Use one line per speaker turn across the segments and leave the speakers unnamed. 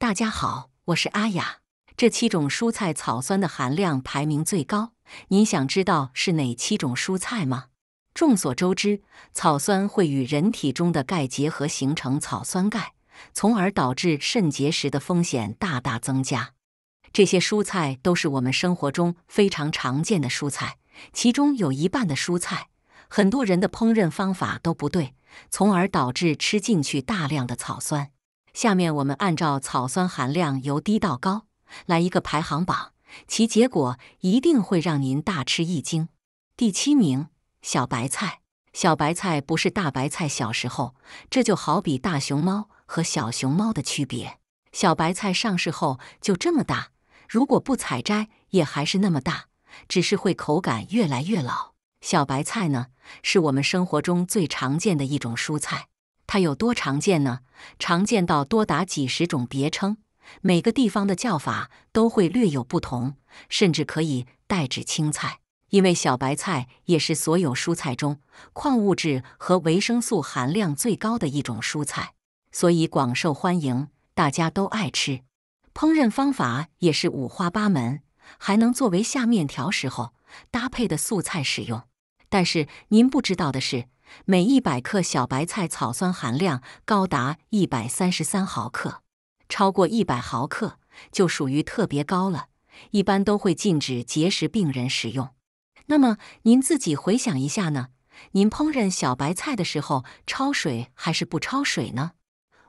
大家好，我是阿雅。这七种蔬菜草酸的含量排名最高，您想知道是哪七种蔬菜吗？众所周知，草酸会与人体中的钙结合，形成草酸钙，从而导致肾结石的风险大大增加。这些蔬菜都是我们生活中非常常见的蔬菜，其中有一半的蔬菜，很多人的烹饪方法都不对，从而导致吃进去大量的草酸。下面我们按照草酸含量由低到高来一个排行榜，其结果一定会让您大吃一惊。第七名，小白菜。小白菜不是大白菜，小时候，这就好比大熊猫和小熊猫的区别。小白菜上市后就这么大，如果不采摘，也还是那么大，只是会口感越来越老。小白菜呢，是我们生活中最常见的一种蔬菜。它有多常见呢？常见到多达几十种别称，每个地方的叫法都会略有不同，甚至可以代指青菜。因为小白菜也是所有蔬菜中矿物质和维生素含量最高的一种蔬菜，所以广受欢迎，大家都爱吃。烹饪方法也是五花八门，还能作为下面条时候搭配的素菜使用。但是您不知道的是。每一百克小白菜草酸含量高达一百三十三毫克，超过一百毫克就属于特别高了，一般都会禁止结石病人食用。那么您自己回想一下呢？您烹饪小白菜的时候，焯水还是不焯水呢？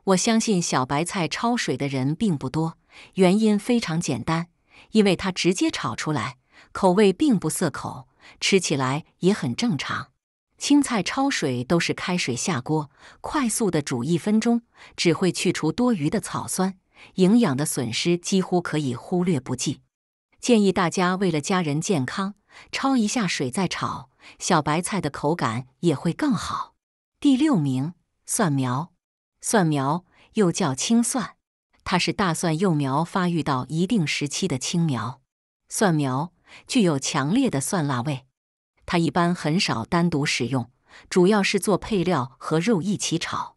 我相信小白菜焯水的人并不多，原因非常简单，因为它直接炒出来，口味并不涩口，吃起来也很正常。青菜焯水都是开水下锅，快速的煮一分钟，只会去除多余的草酸，营养的损失几乎可以忽略不计。建议大家为了家人健康，焯一下水再炒。小白菜的口感也会更好。第六名，蒜苗。蒜苗又叫青蒜，它是大蒜幼苗发育到一定时期的青苗。蒜苗具有强烈的蒜辣味。它一般很少单独使用，主要是做配料和肉一起炒。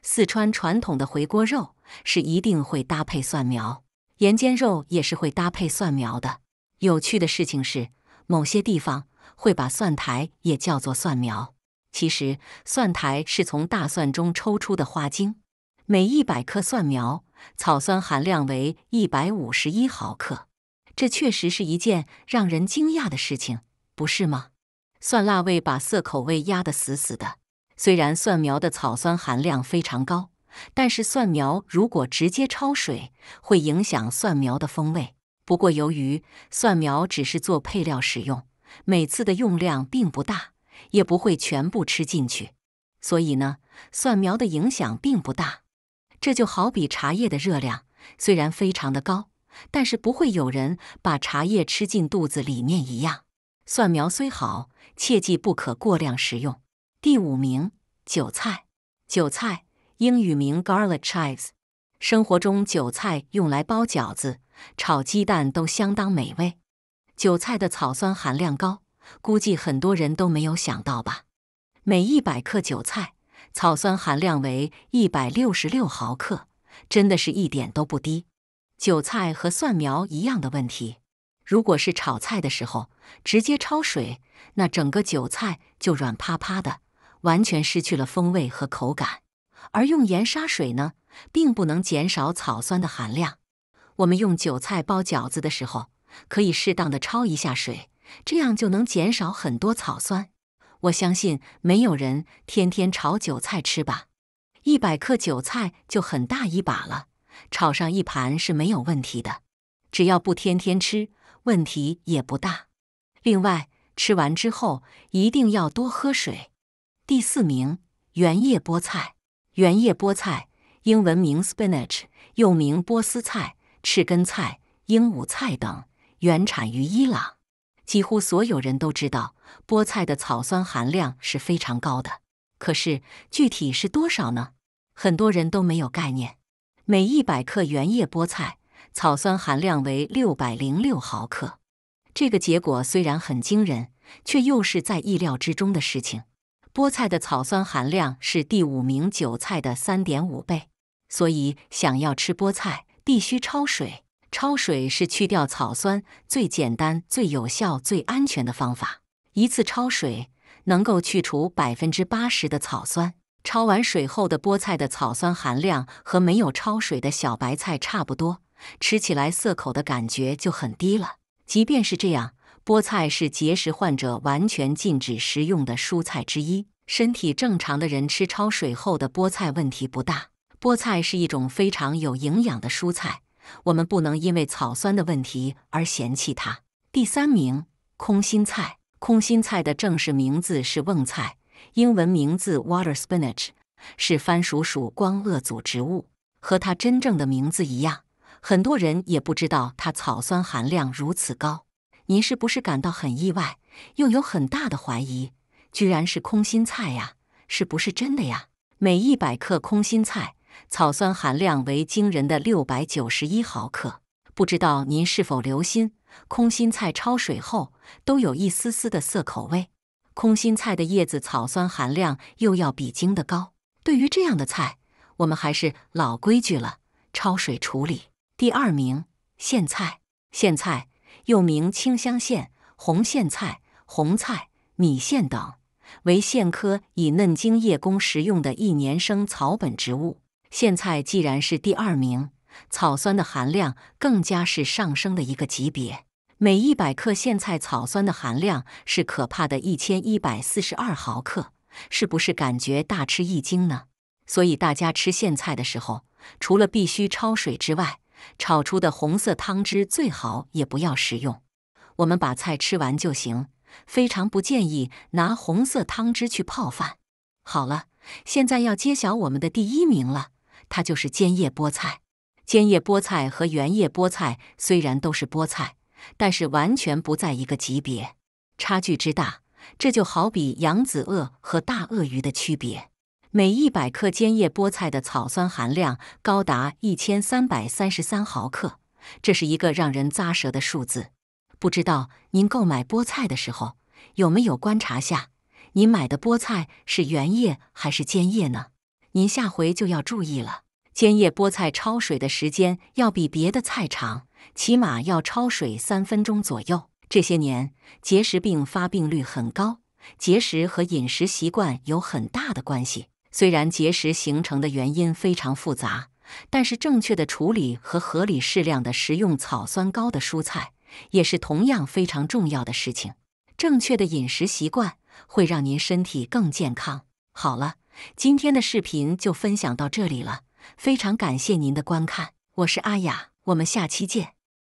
四川传统的回锅肉是一定会搭配蒜苗，盐煎肉也是会搭配蒜苗的。有趣的事情是，某些地方会把蒜苔也叫做蒜苗。其实，蒜苔是从大蒜中抽出的花茎。每100克蒜苗，草酸含量为151毫克，这确实是一件让人惊讶的事情，不是吗？蒜辣味把涩口味压得死死的。虽然蒜苗的草酸含量非常高，但是蒜苗如果直接焯水，会影响蒜苗的风味。不过，由于蒜苗只是做配料使用，每次的用量并不大，也不会全部吃进去，所以呢，蒜苗的影响并不大。这就好比茶叶的热量虽然非常的高，但是不会有人把茶叶吃进肚子里面一样。蒜苗虽好，切记不可过量食用。第五名，韭菜。韭菜，英语名 garlic chives。生活中，韭菜用来包饺子、炒鸡蛋都相当美味。韭菜的草酸含量高，估计很多人都没有想到吧？每一百克韭菜草酸含量为一百六十六毫克，真的是一点都不低。韭菜和蒜苗一样的问题。如果是炒菜的时候直接焯水，那整个韭菜就软趴趴的，完全失去了风味和口感。而用盐杀水呢，并不能减少草酸的含量。我们用韭菜包饺子的时候，可以适当的焯一下水，这样就能减少很多草酸。我相信没有人天天炒韭菜吃吧？一百克韭菜就很大一把了，炒上一盘是没有问题的，只要不天天吃。问题也不大。另外，吃完之后一定要多喝水。第四名，原叶菠菜。原叶菠菜，英文名 spinach，又名波斯菜、赤根菜、鹦鹉菜等，原产于伊朗。几乎所有人都知道，菠菜的草酸含量是非常高的。可是，具体是多少呢？很多人都没有概念。每一百克原叶菠菜。草酸含量为六百零六毫克，这个结果虽然很惊人，却又是在意料之中的事情。菠菜的草酸含量是第五名韭菜的三点五倍，所以想要吃菠菜必须焯水。焯水是去掉草酸最简单、最有效、最安全的方法。一次焯水能够去除百分之八十的草酸。焯完水后的菠菜的草酸含量和没有焯水的小白菜差不多。吃起来涩口的感觉就很低了。即便是这样，菠菜是结石患者完全禁止食用的蔬菜之一。身体正常的人吃焯水后的菠菜问题不大。菠菜是一种非常有营养的蔬菜，我们不能因为草酸的问题而嫌弃它。第三名，空心菜。空心菜的正式名字是瓮菜，英文名字 water spinach，是番薯属光萼组植物，和它真正的名字一样。很多人也不知道它草酸含量如此高，您是不是感到很意外，又有很大的怀疑？居然是空心菜呀，是不是真的呀？每一百克空心菜草酸含量为惊人的六百九十一毫克。不知道您是否留心，空心菜焯水后都有一丝丝的涩口味。空心菜的叶子草酸含量又要比茎的高。对于这样的菜，我们还是老规矩了，焯水处理。第二名，苋菜。苋菜又名清香苋、红苋菜、红菜、米苋等，为苋科以嫩茎叶供食用的一年生草本植物。苋菜既然是第二名，草酸的含量更加是上升的一个级别。每一百克苋菜草酸的含量是可怕的一千一百四十二毫克，是不是感觉大吃一惊呢？所以大家吃苋菜的时候，除了必须焯水之外，炒出的红色汤汁最好也不要食用，我们把菜吃完就行。非常不建议拿红色汤汁去泡饭。好了，现在要揭晓我们的第一名了，它就是尖叶菠菜。尖叶菠菜和圆叶菠菜虽然都是菠菜，但是完全不在一个级别，差距之大，这就好比扬子鳄和大鳄鱼的区别。每一百克尖叶菠菜的草酸含量高达一千三百三十三毫克，这是一个让人咂舌的数字。不知道您购买菠菜的时候有没有观察下，您买的菠菜是圆叶还是尖叶呢？您下回就要注意了。尖叶菠菜焯水的时间要比别的菜长，起码要焯水三分钟左右。这些年，结石病发病率很高，结石和饮食习惯有很大的关系。虽然结石形成的原因非常复杂，但是正确的处理和合理适量的食用草酸高的蔬菜，也是同样非常重要的事情。正确的饮食习惯会让您身体更健康。好了，今天的视频就分享到这里了，非常感谢您的观看，我是阿雅，我们下期见。